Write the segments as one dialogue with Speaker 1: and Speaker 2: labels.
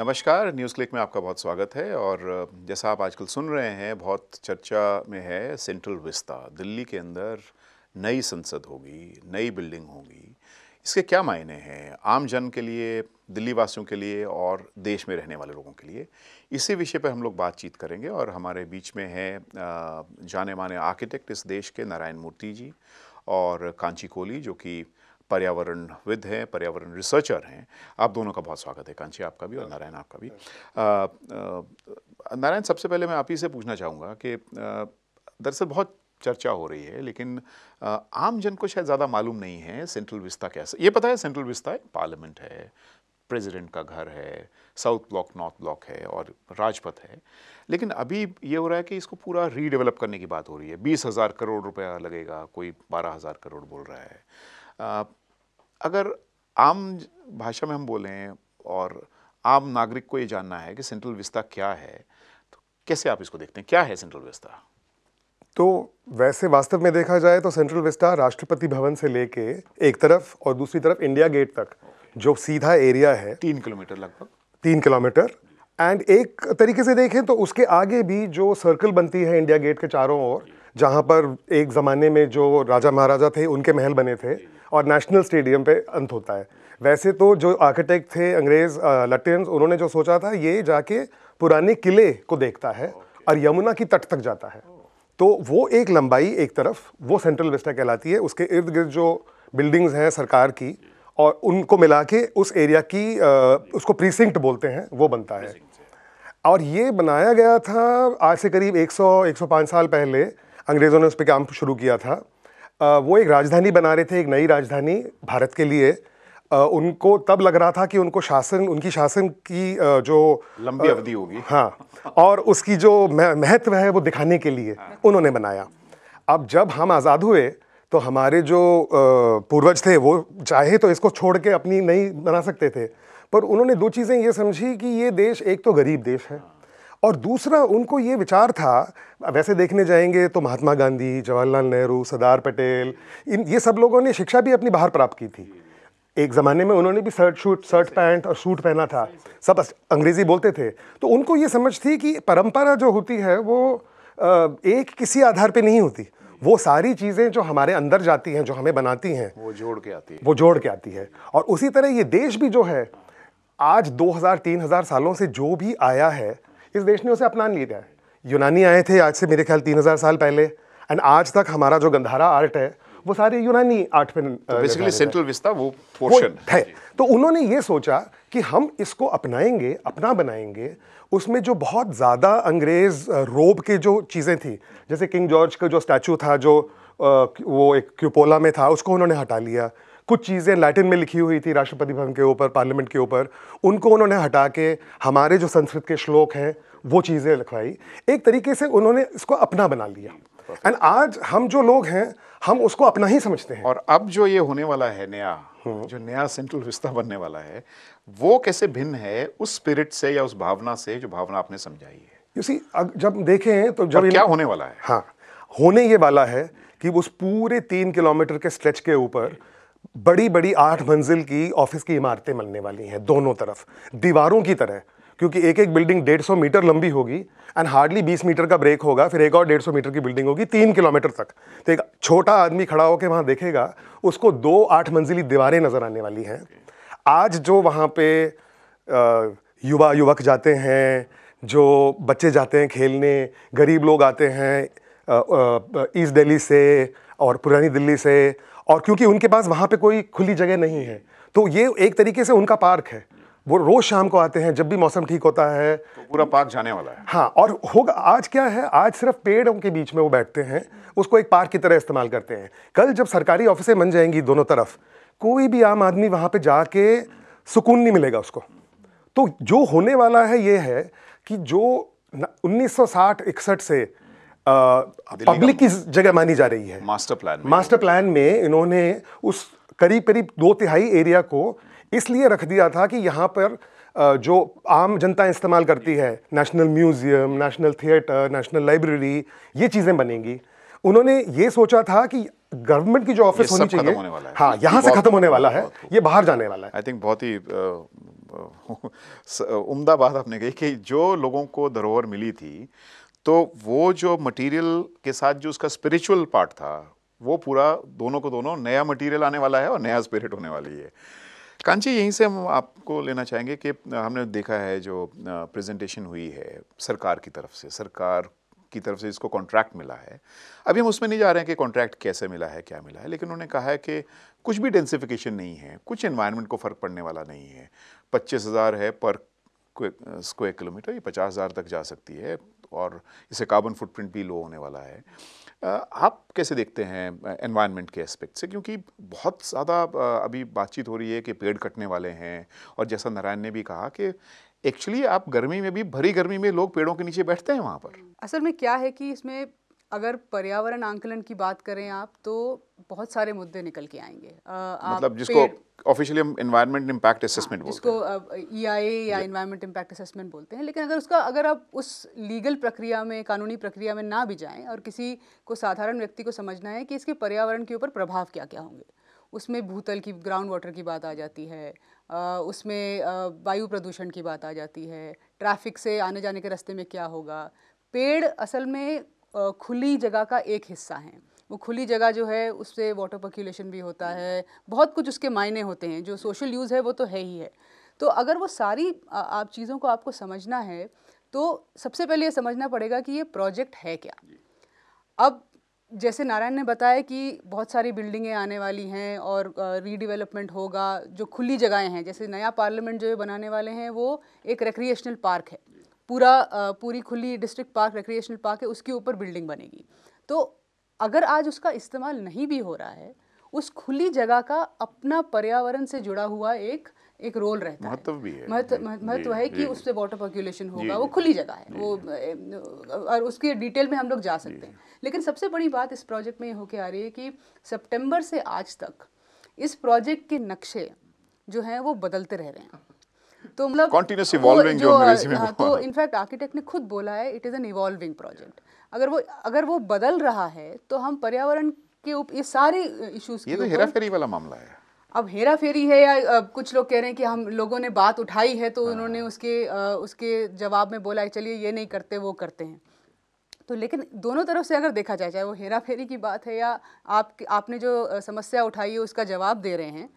Speaker 1: नमस्कार news click में आपका बहुत स्वागत है और जैसा आप आजकल सुन रहे हैं बहुत चर्चा में है सेंट्रल विस्ता दिल्ली के अंदर नई संसद होगी नई बिल्डिंग होगी इसके क्या मायने हैं आम जन के लिए दिल्ली वासियों के लिए और देश में रहने वाले लोगों के लिए इसी विषय पर हम लोग बातचीत करेंगे और हमारे बीच में हैं जाने माने आर्किटेक्ट इस देश के नारायण मूर्ति जी और कांची कोहली जो कि पर्यावरणविद हैं पर्यावरण रिसर्चर हैं आप दोनों का बहुत स्वागत है कांची आपका भी और नारायण आपका भी नारायण सबसे पहले मैं आप ही से पूछना चाहूँगा कि दरअसल बहुत चर्चा हो रही है लेकिन आम जन को शायद ज़्यादा मालूम नहीं है सेंट्रल विस्ता कैसे ये पता है सेंट्रल विस्ता है पार्लियामेंट है प्रेसिडेंट का घर है साउथ ब्लॉक नॉर्थ ब्लॉक है और राजपथ है लेकिन अभी ये हो रहा है कि इसको पूरा रीडेवलप करने की बात हो रही है बीस हज़ार करोड़ रुपया लगेगा कोई बारह हज़ार करोड़ बोल रहा है अगर आम भाषा में हम बोलें और आम नागरिक को ये जानना है कि सेंट्रल विस्ता क्या है तो कैसे आप इसको देखते हैं क्या है सेंट्रल विस्ता
Speaker 2: तो वैसे वास्तव में देखा जाए तो सेंट्रल विस्टा राष्ट्रपति भवन से लेके एक तरफ और दूसरी तरफ इंडिया गेट तक जो सीधा एरिया है तीन किलोमीटर लगभग तीन किलोमीटर एंड एक तरीके से देखें तो उसके आगे भी जो सर्कल बनती है इंडिया गेट के चारों ओर जहाँ पर एक ज़माने में जो राजा महाराजा थे उनके महल बने थे और नेशनल स्टेडियम पे अंत होता है वैसे तो जो आर्किटेक्ट थे अंग्रेज़ लटियंस उन्होंने जो सोचा था ये जाके पुराने किले को देखता है और यमुना की तट तक जाता है तो वो एक लंबाई एक तरफ वो सेंट्रल विस्टा कहलाती है उसके इर्द गिर्द जो बिल्डिंग्स हैं सरकार की और उनको मिला के उस एरिया की आ, उसको प्रीसिंक्ट बोलते हैं वो बनता है और ये बनाया गया था आज से करीब 100 105 साल पहले अंग्रेज़ों ने उस पर काम शुरू किया था वो एक राजधानी बना रहे थे एक नई राजधानी भारत के लिए उनको तब लग रहा था कि उनको शासन उनकी शासन की जो लंबी अवधि होगी हाँ और उसकी जो महत्व है वो दिखाने के लिए उन्होंने बनाया अब जब हम आज़ाद हुए तो हमारे जो पूर्वज थे वो चाहे तो इसको छोड़ के अपनी नहीं बना सकते थे पर उन्होंने दो चीज़ें ये समझी कि ये देश एक तो गरीब देश है और दूसरा उनको ये विचार था वैसे देखने जाएंगे तो महात्मा गांधी जवाहरलाल नेहरू सरदार पटेल इन ये सब लोगों ने शिक्षा भी अपनी बाहर प्राप्त की थी एक ज़माने में उन्होंने भी शर्ट शूट शर्ट पैंट और सूट पहना था सब अंग्रेज़ी बोलते थे तो उनको ये समझ थी कि परंपरा जो होती है वो एक किसी आधार पे नहीं होती वो सारी चीज़ें जो हमारे अंदर जाती हैं जो हमें बनाती हैं वो जोड़ के आती है वो जोड़ के आती है और उसी तरह ये देश भी जो है आज तीन हज़ार सालों से जो भी आया है इस देश ने उसे अपना लिया है यूनानी आए थे आज से मेरे ख्याल तीन हज़ार साल पहले एंड आज तक हमारा जो गंधारा आर्ट है वो सारे यूनानी आर्ट पे बेसिकली सेंट्रल विस्ता वो पोर्शन है तो उन्होंने ये सोचा कि हम इसको अपनाएंगे अपना बनाएंगे उसमें जो बहुत ज़्यादा अंग्रेज़ रोब के जो चीज़ें थी जैसे किंग जॉर्ज का जो स्टैचू था जो वो एक क्यूपोला में था उसको उन्होंने हटा लिया कुछ चीज़ें लैटिन में लिखी हुई थी राष्ट्रपति भवन के ऊपर पार्लियामेंट के ऊपर उनको उन्होंने हटा के हमारे जो संस्कृत के श्लोक हैं वो चीज़ें लिखवाई एक तरीके से उन्होंने इसको अपना बना लिया एंड आज हम जो लोग हैं हम उसको अपना ही समझते हैं और अब जो ये होने वाला
Speaker 1: है नया हम्म। जो नया सेंट्रल रिश्ता बनने वाला है वो कैसे भिन्न है उस स्पिरिट से या उस भावना से जो भावना आपने समझाई है
Speaker 2: यूसी जब देखें तो जब क्या होने वाला है हाँ होने ये वाला है कि उस पूरे तीन किलोमीटर के स्ट्रेच के ऊपर बड़ी बड़ी आठ मंजिल की ऑफिस की इमारतें मिलने वाली हैं दोनों तरफ दीवारों की तरह क्योंकि एक एक बिल्डिंग 150 मीटर लंबी होगी एंड हार्डली 20 मीटर का ब्रेक होगा फिर एक और 150 मीटर की बिल्डिंग होगी तीन किलोमीटर तक तो एक छोटा आदमी खड़ा होकर वहाँ देखेगा उसको दो आठ मंजिली दीवारें नज़र आने वाली हैं आज जो वहाँ पे युवा युवक जाते हैं जो बच्चे जाते हैं खेलने गरीब लोग आते हैं ईस्ट दिल्ली से और पुरानी दिल्ली से और क्योंकि उनके पास वहाँ पे कोई खुली जगह नहीं है तो ये एक तरीके से उनका पार्क है वो रोज़ शाम को आते हैं जब भी मौसम ठीक होता है तो पूरा पार्क जाने वाला है हाँ और होगा आज क्या है आज सिर्फ पेड़ों के बीच में वो बैठते हैं उसको एक पार्क की तरह इस्तेमाल करते हैं कल जब सरकारी ऑफिसें बन जाएंगी दोनों तरफ कोई भी आम आदमी वहाँ पर जाके सुकून नहीं मिलेगा उसको तो जो होने वाला है ये है कि जो 1960 इकसठ से पब्लिक की जगह मानी जा रही है मास्टर प्लान मास्टर प्लान में इन्होंने उस करीब करीब दो तिहाई एरिया को इसलिए रख दिया था कि यहाँ पर जो आम जनता इस्तेमाल करती है national museum national theatre national library ये चीज़ें बनेंगी उन्होंने ये सोचा था कि गवर्नमेंट की जो ऑफिस होनी चाहिए होने वाला है हाँ यहाँ से खत्म होने वाला है ये बाहर
Speaker 1: जाने वाला है आई थिंक बहुत ही उम्दा बात आपने कही कि जो लोगों को धरोहर मिली थी तो वो जो मटेरियल के साथ जो उसका स्पिरिचुअल पार्ट था वो पूरा दोनों को दोनों नया मटेरियल आने वाला है और नया स्पिरिट होने वाली है कांची यहीं से हम आपको लेना चाहेंगे कि हमने देखा है जो प्रेजेंटेशन हुई है सरकार की तरफ से सरकार की तरफ से इसको कॉन्ट्रैक्ट मिला है अभी हम उसमें नहीं जा रहे हैं कि कॉन्ट्रैक्ट कैसे मिला है क्या मिला है लेकिन उन्होंने कहा है कि कुछ भी डेंसिफिकेशन नहीं है कुछ इन्वायरमेंट को फ़र्क पड़ने वाला नहीं है पच्चीस हज़ार है पर स्क्वायर किलोमीटर ये पचास हज़ार तक जा सकती है और इससे कार्बन फुटप्रिंट भी लो होने वाला है आप कैसे देखते हैं एनवायरनमेंट के एस्पेक्ट से क्योंकि बहुत ज़्यादा अभी बातचीत हो रही है कि पेड़ कटने वाले हैं और जैसा नारायण ने भी कहा कि एक्चुअली आप गर्मी में भी भरी गर्मी में लोग पेड़ों के नीचे बैठते हैं वहाँ पर
Speaker 3: असल में क्या है कि इसमें अगर पर्यावरण आंकलन की बात करें आप तो बहुत सारे मुद्दे निकल के आएंगे आ, मतलब जिसको
Speaker 1: ऑफिशियली हम इन्वायरमेंट हाँ, असेसमेंट बोलते
Speaker 3: हैं ई आई e या इन्वायरमेंट इम्पैक्ट असेसमेंट बोलते हैं लेकिन अगर उसका अगर आप उस लीगल प्रक्रिया में कानूनी प्रक्रिया में ना भी जाएं और किसी को साधारण व्यक्ति को समझना है कि इसके पर्यावरण के ऊपर प्रभाव क्या क्या होंगे उसमें भूतल की ग्राउंड वाटर की बात आ जाती है उसमें वायु प्रदूषण की बात आ जाती है ट्रैफिक से आने जाने के रास्ते में क्या होगा पेड़ असल में खुली जगह का एक हिस्सा हैं वो खुली जगह जो है उससे वाटर पर्क्यूलेशन भी होता है बहुत कुछ उसके मायने होते हैं जो सोशल यूज़ है वो तो है ही है तो अगर वो सारी आप चीज़ों को आपको समझना है तो सबसे पहले ये समझना पड़ेगा कि ये प्रोजेक्ट है क्या अब जैसे नारायण ने बताया कि बहुत सारी बिल्डिंगें आने वाली हैं और रीडेवलपमेंट होगा जो खुली जगहें हैं जैसे नया पार्लियामेंट जो बनाने वाले हैं वो एक रिक्रिएशनल पार्क है पूरा पूरी खुली डिस्ट्रिक्ट पार्क रिक्रिएशनल पार्क है उसके ऊपर बिल्डिंग बनेगी तो अगर आज उसका इस्तेमाल नहीं भी हो रहा है उस खुली जगह का अपना पर्यावरण से जुड़ा हुआ एक एक रोल रहता महत्व है भी है महत्व महत्व है कि उससे वाटर पॉक्यूलेशन होगा वो खुली जगह है वो और उसके डिटेल में हम लोग जा सकते हैं लेकिन सबसे बड़ी बात इस प्रोजेक्ट में ये होके आ रही है कि सितंबर से आज तक इस प्रोजेक्ट के नक्शे जो हैं वो बदलते रह रहे हैं तो मतलब कंटिन्यूस इवॉल्विंग जो अंग्रेजी में हाँ, तो इनफैक्ट आर्किटेक्ट ने खुद बोला है it is an evolving project अगर वो अगर वो बदल रहा है तो हम पर्यावरण के ऊपर ये सारे इश्यूज ये तो हेरा
Speaker 1: फेरी वाला मामला है
Speaker 3: अब हेरा फेरी है या कुछ लोग कह रहे हैं कि हम लोगों ने बात उठाई है तो उन्होंने हाँ। उसके उसके जवाब में बोला है चलिए ये नहीं करते वो करते हैं तो लेकिन दोनों तरफ से अगर देखा जाए चाहे वो हेरा फेरी की बात है या आप आपने जो समस्या उठाई है उसका जवाब दे रहे हैं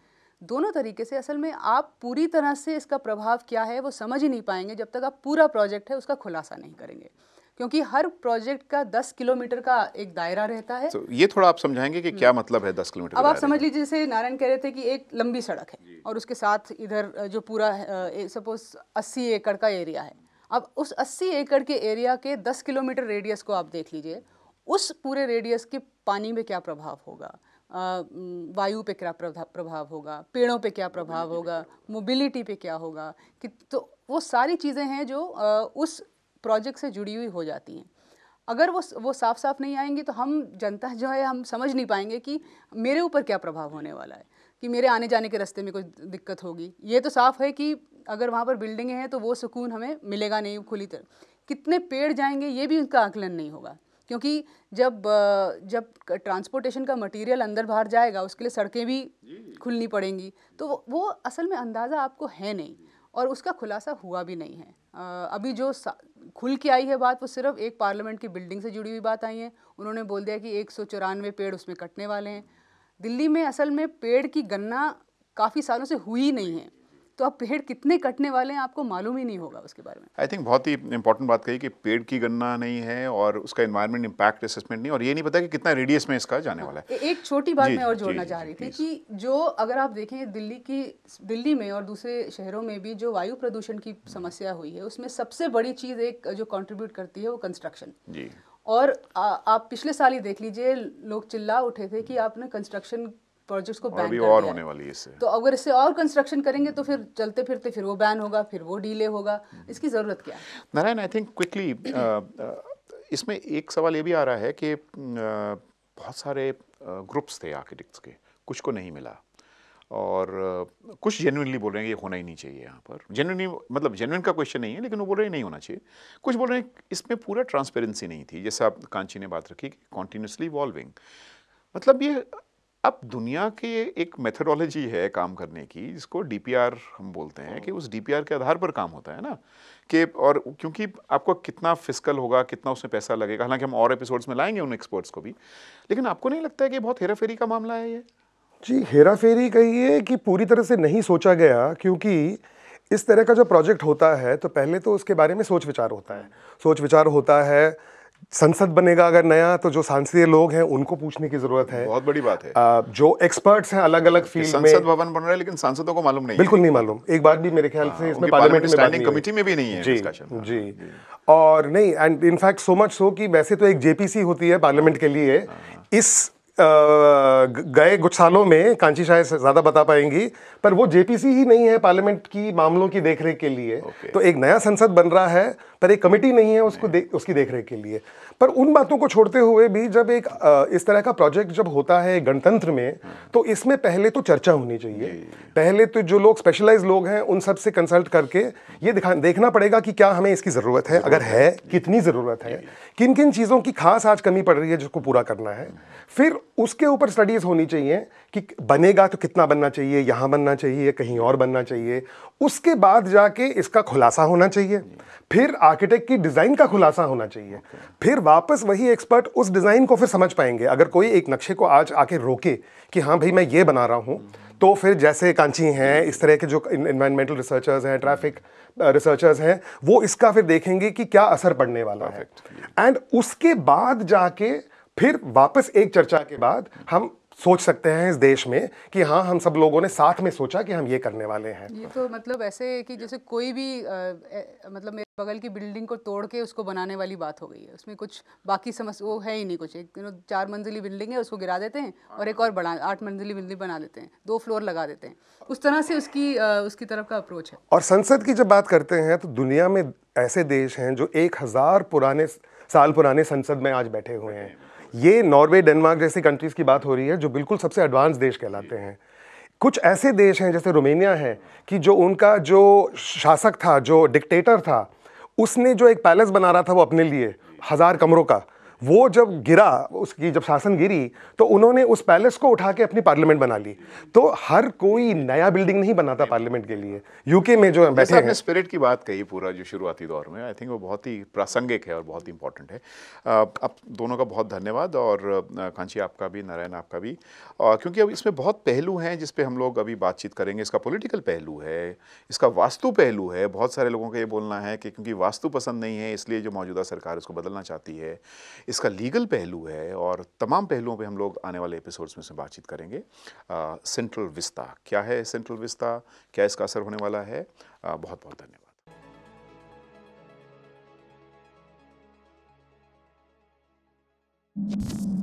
Speaker 3: दोनों तरीके से असल में आप पूरी तरह से इसका प्रभाव क्या है वो समझ ही नहीं पाएंगे जब तक आप पूरा प्रोजेक्ट है उसका खुलासा नहीं करेंगे क्योंकि हर प्रोजेक्ट का दस किलोमीटर का एक दायरा रहता है तो
Speaker 1: ये थोड़ा आप समझाएंगे कि क्या हम्म। मतलब है दस
Speaker 3: किलोमीटर अब आप समझ लीजिए जैसे नारायण कह रहे थे कि एक लंबी सड़क है और उसके साथ इधर जो पूरा सपोज अस्सी एकड़ का एरिया है अब उस अस्सी एकड़ के एरिया के दस किलोमीटर रेडियस को आप देख लीजिए उस पूरे रेडियस के पानी में क्या प्रभाव होगा वायु पे क्या प्रभाव होगा पेड़ों पे क्या प्रभाव होगा मोबिलिटी पे क्या होगा कि तो वो सारी चीज़ें हैं जो उस प्रोजेक्ट से जुड़ी हुई हो जाती हैं अगर वो वो साफ साफ नहीं आएंगी तो हम जनता जो है हम समझ नहीं पाएंगे कि मेरे ऊपर क्या प्रभाव होने वाला है कि मेरे आने जाने के रास्ते में कुछ दिक्कत होगी ये तो साफ़ है कि अगर वहाँ पर बिल्डिंगें हैं तो वो सुकून हमें मिलेगा नहीं खुली तरह कितने पेड़ जाएंगे ये भी उनका आकलन नहीं होगा क्योंकि जब जब ट्रांसपोर्टेशन का मटेरियल अंदर बाहर जाएगा उसके लिए सड़कें भी खुलनी पड़ेंगी तो वो असल में अंदाज़ा आपको है नहीं और उसका खुलासा हुआ भी नहीं है अभी जो खुल के आई है बात वो सिर्फ एक पार्लियामेंट की बिल्डिंग से जुड़ी हुई बात आई है उन्होंने बोल दिया कि एक पेड़ उसमें कटने वाले हैं दिल्ली में असल में पेड़ की गन्ना काफ़ी सालों से हुई नहीं है तो आप पेड़ कितने कटने वाले हैं आपको मालूम ही नहीं होगा उसके बारे में
Speaker 1: आई थिंक बहुत ही इंपॉर्टेंट बात कही कि पेड़ की गणना नहीं है और उसका इन्वायरमेंट इम्पैक्ट असेसमेंट नहीं और ये नहीं पता कि कितना रेडियस में इसका जाने वाला है
Speaker 3: हाँ, एक छोटी बात मैं और जोड़ना चाह रही थी कि जो अगर आप देखें दिल्ली की दिल्ली में और दूसरे शहरों में भी जो वायु प्रदूषण की समस्या हुई है उसमें सबसे बड़ी चीज़ एक जो कॉन्ट्रीब्यूट करती है वो कंस्ट्रक्शन जी और आ, आप पिछले साल ही देख लीजिए लोग चिल्ला उठे थे कि आपने कंस्ट्रक्शन प्रोजेक्ट्स को बैन अभी और होने वाली है इससे तो अगर इससे और कंस्ट्रक्शन करेंगे तो फिर चलते फिरते फिर वो बैन होगा फिर वो डीले होगा हम्म। इसकी ज़रूरत क्या है
Speaker 1: नारायण आई थिंक क्विकली इसमें एक सवाल ये भी आ रहा है कि uh, बहुत सारे ग्रुप्स uh, थे आर्किटेक्ट्स के कुछ को नहीं मिला और uh, कुछ जेनुनली बोल रहे हैं ये होना ही नहीं चाहिए यहाँ पर जेनुनली मतलब जेनुन का क्वेश्चन नहीं है लेकिन वो बोल रहे हैं नहीं होना चाहिए कुछ बोल रहे हैं इसमें पूरा ट्रांसपेरेंसी नहीं थी जैसा कांची ने बात रखी कि कॉन्टीन्यूसली इवॉल्विंग मतलब ये अब दुनिया के एक मेथडोलॉजी है काम करने की जिसको डीपीआर हम बोलते हैं कि हाँ। उस डीपीआर के आधार पर काम होता है ना कि और क्योंकि आपको कितना फिजिकल होगा कितना उसमें पैसा लगेगा हालांकि हम और एपिसोड्स में लाएंगे उन एक्सपर्ट्स को भी लेकिन आपको नहीं लगता है कि बहुत हेरा फेरी का मामला है
Speaker 2: ये जी हेरा फेरी कहिए कि पूरी तरह से नहीं सोचा गया क्योंकि इस तरह का जो प्रोजेक्ट होता है तो पहले तो उसके बारे में सोच विचार होता है सोच विचार होता है संसद बनेगा अगर नया तो जो सांसदीय लोग हैं उनको पूछने की जरूरत है बहुत बड़ी बात है आ, जो एक्सपर्ट्स हैं अलग अलग फील्ड में संसद भवन बन रहा है लेकिन सांसदों को मालूम नहीं बिल्कुल नहीं मालूम एक बात भी मेरे ख्याल से हाँ, इसमें पार्लियामेंट में स्टैंडिंग कमेटी में भी नहीं है जी जी और नहीं and in fact so much so कि वैसे तो एक जेपीसी होती है पार्लियामेंट के लिए हाँ। इस गए कुछ सालों में कांची शायद ज़्यादा बता पाएंगी पर वो जेपीसी ही नहीं है पार्लियामेंट की मामलों की देखरेख के लिए okay. तो एक नया संसद बन रहा है पर एक कमेटी नहीं है उसको दे, उसकी देखरेख के लिए पर उन बातों को छोड़ते हुए भी जब एक इस तरह का प्रोजेक्ट जब होता है गणतंत्र में तो इसमें पहले तो चर्चा होनी चाहिए पहले तो जो लोग स्पेशलाइज लोग हैं उन सब से कंसल्ट करके ये दिखा देखना पड़ेगा कि क्या हमें इसकी ज़रूरत है अगर है कितनी ज़रूरत है किन किन चीज़ों की खास आज कमी पड़ रही है जिसको पूरा करना है फिर उसके ऊपर स्टडीज़ होनी चाहिए कि बनेगा तो कितना बनना चाहिए यहाँ बनना चाहिए कहीं और बनना चाहिए उसके बाद जाके इसका खुलासा होना चाहिए फिर आर्किटेक्ट की डिज़ाइन का खुलासा होना चाहिए फिर वापस वही एक्सपर्ट उस डिज़ाइन को फिर समझ पाएंगे अगर कोई एक नक्शे को आज आके रोके कि हाँ भाई मैं ये बना रहा हूँ तो फिर जैसे कांची हैं इस तरह के जो इन्वायरमेंटल रिसर्चर्स हैं ट्रैफिक रिसर्चर्स हैं वो इसका फिर देखेंगे कि क्या असर पड़ने वाला है एंड उसके बाद जाके फिर वापस एक चर्चा के बाद हम सोच सकते हैं इस देश में कि हाँ हम सब लोगों ने साथ में सोचा कि हम ये करने वाले हैं
Speaker 3: ये तो मतलब ऐसे कि जैसे कोई भी आ, ए, मतलब मेरे बगल की बिल्डिंग को तोड़ के उसको बनाने वाली बात हो गई है उसमें कुछ बाकी समस्या वो है ही नहीं कुछ एक चार मंजिली बिल्डिंग है उसको गिरा देते हैं और एक और बढ़ा आठ मंजिली बिल्डिंग बना देते हैं दो फ्लोर लगा देते हैं उस तरह से उसकी आ, उसकी तरफ का अप्रोच है
Speaker 2: और संसद की जब बात करते हैं तो दुनिया में ऐसे देश हैं जो एक हज़ार पुराने साल पुराने संसद में आज बैठे हुए हैं ये नॉर्वे डेनमार्क जैसी कंट्रीज़ की बात हो रही है जो बिल्कुल सबसे एडवांस देश कहलाते हैं कुछ ऐसे देश हैं जैसे रोमेनिया है कि जो उनका जो शासक था जो डिक्टेटर था उसने जो एक पैलेस बना रहा था वो अपने लिए हज़ार कमरों का वो जब गिरा उसकी जब शासन गिरी तो उन्होंने उस पैलेस को उठा के अपनी पार्लियामेंट बना ली तो हर कोई नया बिल्डिंग नहीं बनाता पार्लियामेंट के लिए यूके में जो बैठे हैं
Speaker 1: स्पिरिट की बात कही पूरा जो शुरुआती दौर में आई थिंक वो बहुत ही प्रासंगिक है और बहुत ही इंपॉर्टेंट है आप दोनों का बहुत धन्यवाद और कांची आपका भी नारायण आपका भी क्योंकि अब इसमें बहुत पहलू हैं जिसपे हम लोग अभी बातचीत करेंगे इसका पोलिटिकल पहलू है इसका वास्तु पहलू है बहुत सारे लोगों का ये बोलना है कि क्योंकि वास्तु पसंद नहीं है इसलिए जो मौजूदा सरकार उसको बदलना चाहती है इसका लीगल पहलू है और तमाम पहलुओं पे हम लोग आने वाले एपिसोड्स में से बातचीत करेंगे सेंट्रल विस्ता क्या है सेंट्रल विस्ता क्या इसका असर होने वाला है आ, बहुत बहुत धन्यवाद Thank you.